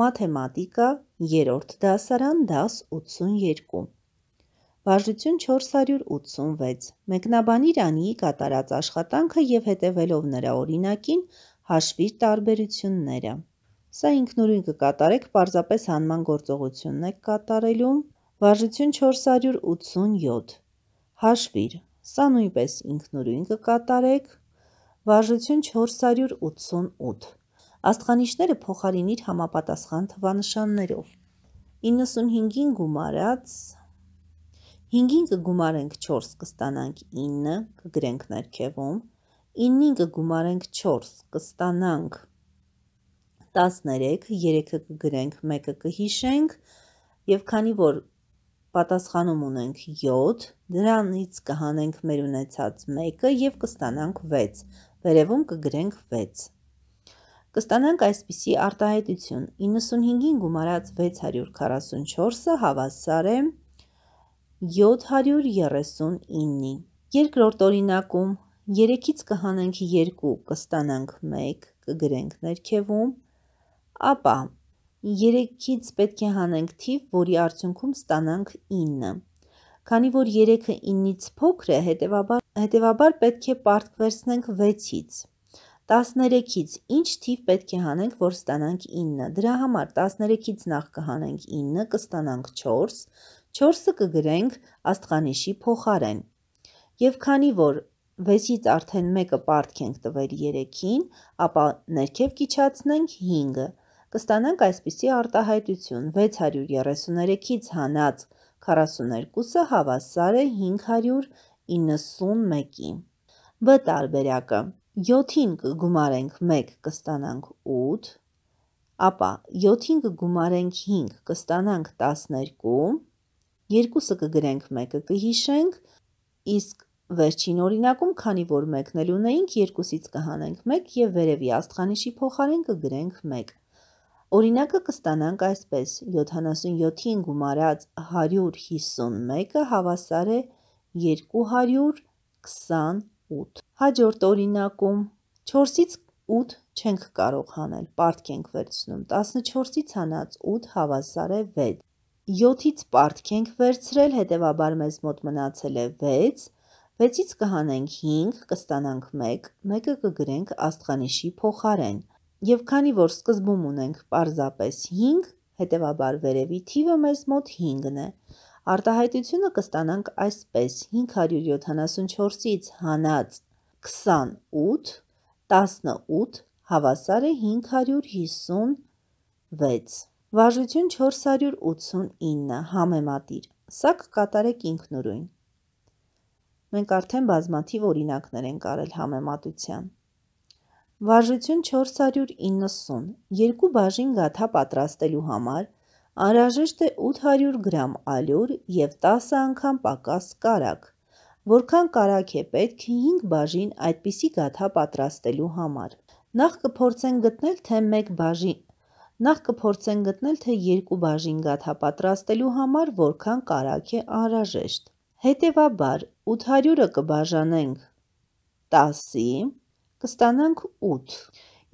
մաթեմատիկա, երորդ դասարան, դաս 82։ Բաժություն 486, մեկնաբանիր անիի կատարած աշխատանքը և հետևելով նրա օրինակին հաշվիր տարբերությունները։ Սա ինքնուրույն կկատարեք պարզապես հանման գործողությունն եք կատարելու։ Բաժություն 487, հաշվիր, սա նույնպես ինքնուրույն կկատարեք։ Բաժություն 488, աստղանիշները փոխարինիր համապատասխան թվանշաններով։ 95-ին գումարած 5-ին կգումարենք 4, կստանանք 9, կգրենք ներքևում, 9-ին կգումարենք 4, կստանանք 13, 3-ը կգրենք, 1-ը կհիշենք, և քանի որ պատասխանում ունենք 7, դրանից կհանենք մեր ունեցած 1-ը և կստանանք 6, վերևում կգրենք 6 կստանանք այսպիսի արտահայտություն 95-ին գումարած 644-ը հավասար է 739-ի։ Երկրորդ օրինակում 3-ից կհանենք 2, կստանանք 1, կգրենք ներքևում, ապա 3-ից պետք է հանենք թիվ, որի արդյունքում ստանանք 9։ Քանի որ 3-ը 9-ից փոքր է, հետևաբար, հետևաբար պետք է պարտք վերցնենք 6-ից։ 13-ից ինչ թիվ պետք է հանենք, որ ստանանք 9։ Դրա համար 13-ից նախ կհանենք 9, կստանանք 4, 4-ը կգրենք աստղանիշի փոխարեն։ Եվ քանի որ 6-ից արդեն մեկը պարտք ենք տվել 3-ին, ապա ներքև կիչացնենք 5-ը։ Կստանանք այսպիսի արտահայտություն. 633-ից հանած 42-ը հավասար է 591-ին։ Բ տարբերակը 7-ին կգումարենք 1 կստանանք 8, ապա 7-ին կգումարենք 5 կստանանք 12, 2-ը կգրենք 1-ը կհիշենք, իսկ վերջին օրինակում, քանի որ 1-ն էլ ունեինք, 2-ից կհանենք 1 եւ վերևի աստղանիշի փոխարեն կգրենք 1։ Օրինակը կստանանք այսպես. 77-ին գումարած 151-ը հավասար է 221 8։ Հաջորդ օրինակում 4-ից 8 չենք կարող հանել, պարտք ենք վերցնում, 14-ից հանած 8 հավասար է 6, 7-ից պարտք ենք վերցրել, հետևաբար մեզ մոտ մնացել է 6, 6-ից կհանենք 5, կստանանք 1, 1-ը կգրենք աստղանիշի փոխարեն։ Եվ քանի որ սկզբում ունենք պարզապես 5, հետևաբար վերևի թիվը մեզ մոտ 5-ն է։ Արտահայտությունը կստանանք այսպես 574-ից հանած 28, 18 հավասար է 556։ Վաժություն 489 համեմատիր, սա կկատարեք ինքնուրույն։ Մենք արդեն բազմաթիվ օրինակներ ենք արել համեմատության։ Վաժություն 490, երկու բաժին գաթա պատրաստելու համար Անհրաժեշտ է 800 գրամ ալյուր և 10 անգամ պակաս կարակ։ Որքան կարակ է պետք 5 բաժին այդպիսի գաթա պատրաստելու համար։ Նախ կփորձենք գտնել, թե 1 բաժին Նախ կփորձենք գտնել, թե 2 բաժին գաթա պատրաստելու համար որքան կարակ է անհրաժեշտ։ Հետևաբար 800-ը կբաժանենք 10-ի, կստանանք 8։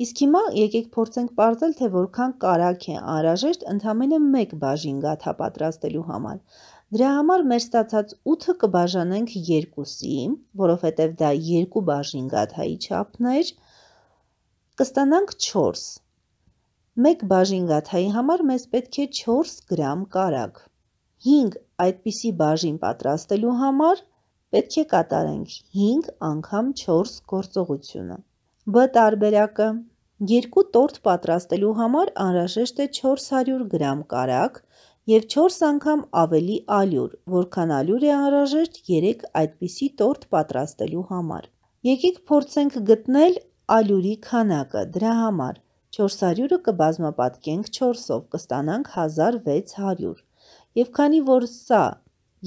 Իսկ հիմա եկեք փորձենք ողրել, թե որքան կարակ է անհրաժեշտ ընդամենը 1 բաժին գաթա պատրաստելու համար։ Դրա համար մեր ստացած 8-ը կբաժանենք 2-ի, որովհետև դա 2 բաժին գաթայի չափն էր, կստանանք 4։ 1 բաժին գաթայի համար մեզ պետք է 4 գրամ կարակ։ 5 այդպիսի բաժին պատրաստելու համար պետք է կատարենք 5 անգամ 4 գործողությունը։ Բ տարբերակը երկու տորտ պատրաստելու համար անհրաժեշտ է 400 գրամ կարակ և 4 անգամ ավելի ալյուր, որքան ալյուր է անհրաժեշտ 3 այդպիսի տորտ պատրաստելու համար։ Եկեք փորձենք գտնել ալյուրի քանակը։ Դրա համար 400-ը կբազմապատկենք 4-ով, կստանանք 1600։ Եվ քանի որ սա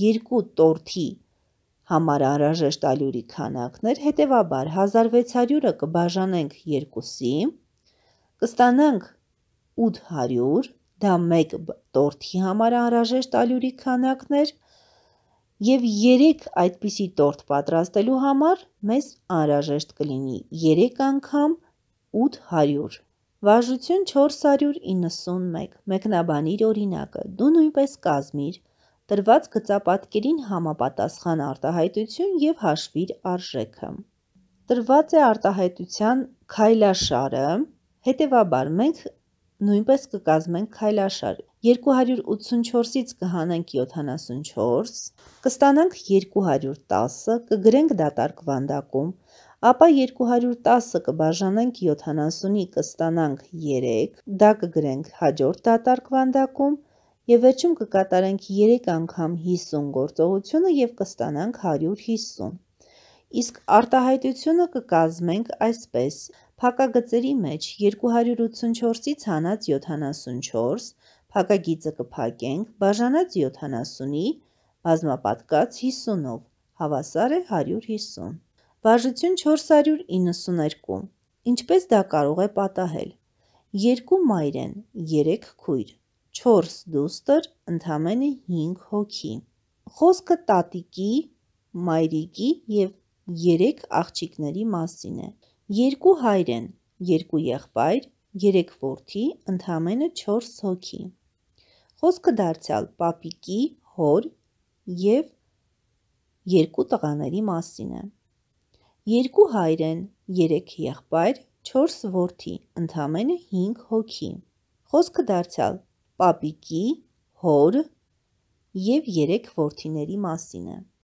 երկու տորթի համար անհրաժեշտ ալյուրի քանակներ, հետևաբար 1600-ը կբաժանենք 2-ի, կստանանք 800, դա 1 տորթի համար անհրաժեշտ ալյուրի քանակներ եւ 3 այդպիսի տորթ պատրաստելու համար մեզ անհրաժեշտ կլինի 3 անգամ 800 Վարժություն 491 մեկնաբանիր օրինակը, դու նույնպես կազմիր տրված գծապատկերին համապատասխան արտահայտություն և հաշվիր արժեքը։ Տրված է արտահայտության քայլաշարը, հետևաբար մենք նույնպես կկազմենք քայլաշար։ 284-ից կհանանք 74, կստանանք 210, կգրենք դատարկ վանդակում, ապա 210 կբաժանենք 70-ի կստանանք 3, դա կգրենք հաջորդ դատարկ վանդակում, և վերջում կկատարենք 3 անգամ 50 գործողությունը և կստանանք 150։ Իսկ արտահայտությունը կկազմենք այսպես. փակագծերի մեջ 284-ից հանած 74, փակագիծը կփակենք, բաժանած 70-ի, բազմապատկած 50-ով, հավասար է 150։ Բաժություն 492, ինչպես դա կարող է պատահել։ Երկու մայր են, երեք քույր, չորս դուստր ընդամենը հինգ հոգի։ Խոսքը տատիկի, մայրիկի և երեք աղջիկների մասին է։ Երկու հայր են, երկու եղբայր, երեք որդի, ընդամենը չորս հոգի։ Խոսքը դարձյալ պապիկի, հոր և երկու տղաների մասին է։ Երկու հայր են, երեք եղբայր, չորս որդի, ընդամենը հինգ հոգի։ Խոսքը դարձյալ պապիկի, հոր և երեք որդիների մասին է։